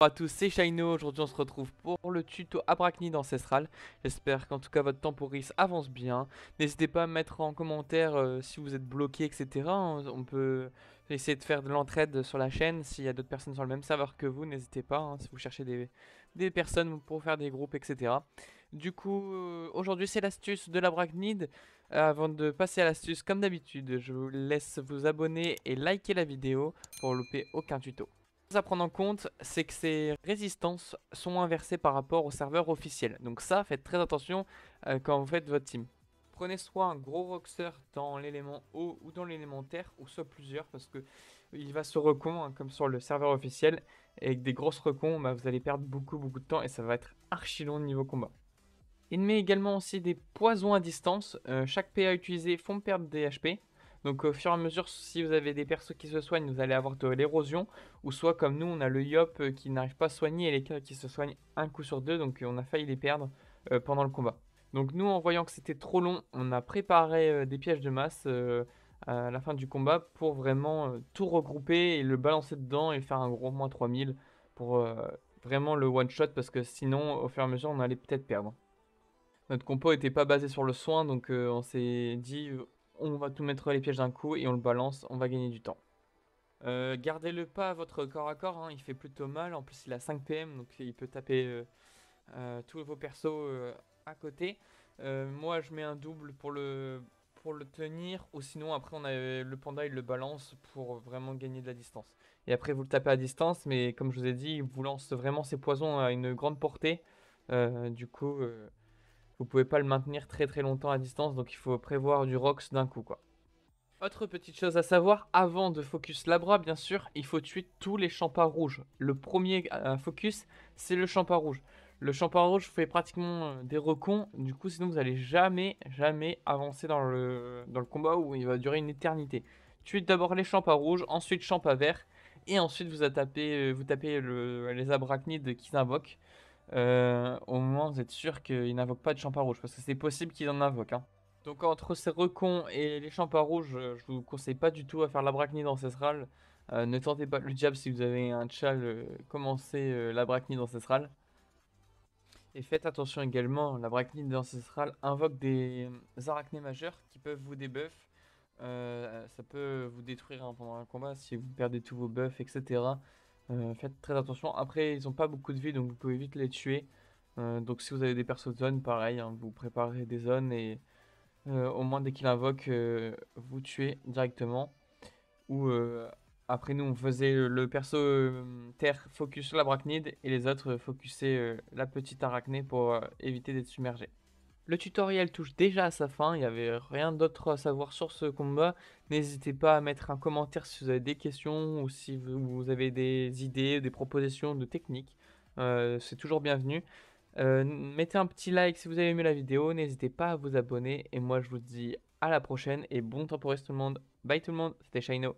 Bonjour à tous, c'est Shino, aujourd'hui on se retrouve pour le tuto Abrachnid Ancestral. J'espère qu'en tout cas votre temporis avance bien. N'hésitez pas à mettre en commentaire euh, si vous êtes bloqué, etc. On peut essayer de faire de l'entraide sur la chaîne. S'il y a d'autres personnes sur le même serveur que vous, n'hésitez pas. Hein, si vous cherchez des, personnes pour faire des groupes, etc. Du coup, euh, aujourd'hui c'est l'astuce de l'Abrachnid. Avant de passer à l'astuce, comme d'habitude, je vous laisse vous abonner et liker la vidéo pour ne louper aucun tuto à prendre en compte, c'est que ces résistances sont inversées par rapport au serveur officiel. Donc ça, faites très attention euh, quand vous faites votre team. Prenez soit un gros roxer dans l'élément haut ou dans l'élément terre, ou soit plusieurs, parce que il va se recon, hein, comme sur le serveur officiel, et avec des grosses recons, bah, vous allez perdre beaucoup beaucoup de temps, et ça va être archi long niveau combat. Il met également aussi des poisons à distance, euh, chaque PA utilisé font perdre des HP, donc au fur et à mesure, si vous avez des persos qui se soignent, vous allez avoir de l'érosion. Ou soit comme nous, on a le Yop euh, qui n'arrive pas à soigner et les cas qui se soignent un coup sur deux. Donc euh, on a failli les perdre euh, pendant le combat. Donc nous, en voyant que c'était trop long, on a préparé des pièges de masse à la fin du combat pour vraiment tout regrouper et le balancer dedans et faire un gros moins 3000 pour vraiment le one-shot parce que sinon, au fur et à mesure, on allait peut-être perdre. Notre compo n'était pas basé sur le soin, donc on s'est dit on va tout mettre les pièges d'un coup et on le balance, on va gagner du temps. Euh, gardez le pas à votre corps à corps, hein, il fait plutôt mal, en plus il a 5 PM donc il peut taper euh, euh, tous vos persos à côté. moi je mets un double pour le, pour le tenir ou sinon après on a, le panda il le balance pour vraiment gagner de la distance. Et après vous le tapez à distance mais comme je vous ai dit il vous lance vraiment ses poisons à une grande portée. du coup vous pouvez pas le maintenir très très longtemps à distance, donc il faut prévoir du ROX d'un coup quoi. Autre petite chose à savoir, avant de focus Labra, bien sûr, il faut tuer tous les champas rouges. Le premier euh, focus, c'est le champa rouge. Le champa rouge fait pratiquement euh, des recons, du coup, sinon vous allez jamais, jamais avancer dans le, dans le combat où il va durer une éternité. Tuez d'abord les champas rouges, ensuite à vert, et ensuite vous, tapez, euh, vous tapez le, les abrachnides qui invoquent. au moins sûr qu'il n'invoque pas de champa rouge, parce que c'est possible qu'il en invoque hein. Donc entre ces recons et les champas rouges, euh, je vous conseille pas du tout à faire la brachnide ancestrale. Euh, ne tentez pas le diable si vous avez un tchal, euh, commencez la brachnide ancestrale. Et faites attention également, la brachnide d'ancestral invoque des arachnées majeurs qui peuvent vous débuff. ça peut vous détruire hein, pendant un combat si vous perdez tous vos buffs, etc. faites très attention. Après, ils ont pas beaucoup de vie, donc vous pouvez vite les tuer. Euh, donc si vous avez des persos de zone, pareil, hein, vous préparez des zones et euh, au moins dès qu'il invoque, euh, vous tuez directement. Ou après nous on faisait le perso terre focus sur la l'abrachnide et les autres focusaient la petite arachnée pour éviter d'être submergé. Le tutoriel touche déjà à sa fin, il n'y avait rien d'autre à savoir sur ce combat. N'hésitez pas à mettre un commentaire si vous avez des questions ou si vous avez des idées, des propositions de techniques. c'est toujours bienvenu. Euh, mettez un petit like si vous avez aimé la vidéo, n'hésitez pas à vous abonner et moi je vous dis à la prochaine et bon temps pour tout le monde. Bye tout le monde, c'était Shino.